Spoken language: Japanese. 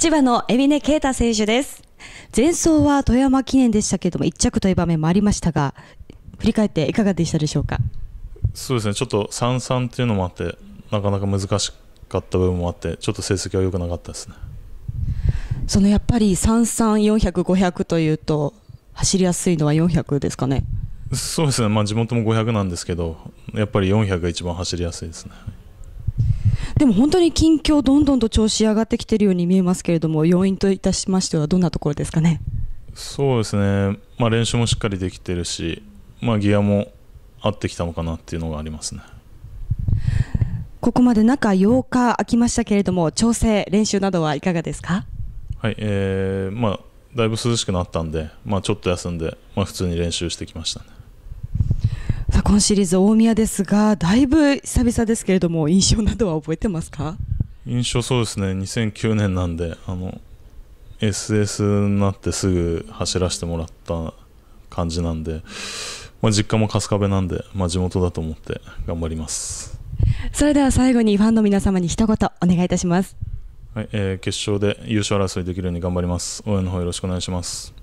千葉の海老根啓太選手です。前走は富山記念でしたけれども、1着という場面もありましたが、振り返っていかがでしたでしょうか。そうですね、ちょっと三三っていうのもあって、なかなか難しかった部分もあって、ちょっと成績は良くなかったですね。そのやっぱり三三四百五百というと、走りやすいのは四百ですかね。そうですね、まあ、地元も五百なんですけど、やっぱり四百が一番走りやすいですね。でも本当に近況、どんどんと調子上がってきているように見えますけれども、要因といたしましては、どんなところですかね。そうですね、まあ、練習もしっかりできてるし、まあ、ギアも合ってきたのかなっていうのがありますね。ここまで中8日空きましたけれども、調整、練習などはいかがですか。はい、えー、まあだいぶ涼しくなったんで、まあ、ちょっと休んで、まあ、普通に練習してきましたね。今シリーズ大宮ですがだいぶ久々ですけれども印象などは覚えてますか印象そうですね2009年なんであの SS になってすぐ走らせてもらった感じなんで、まあ、実家も春日部なんで、まあ、地元だと思って頑張りますそれでは最後にファンの皆様に一言お願いいたします、はいえー、決勝で優勝争いできるように頑張ります応援の方よろしくお願いします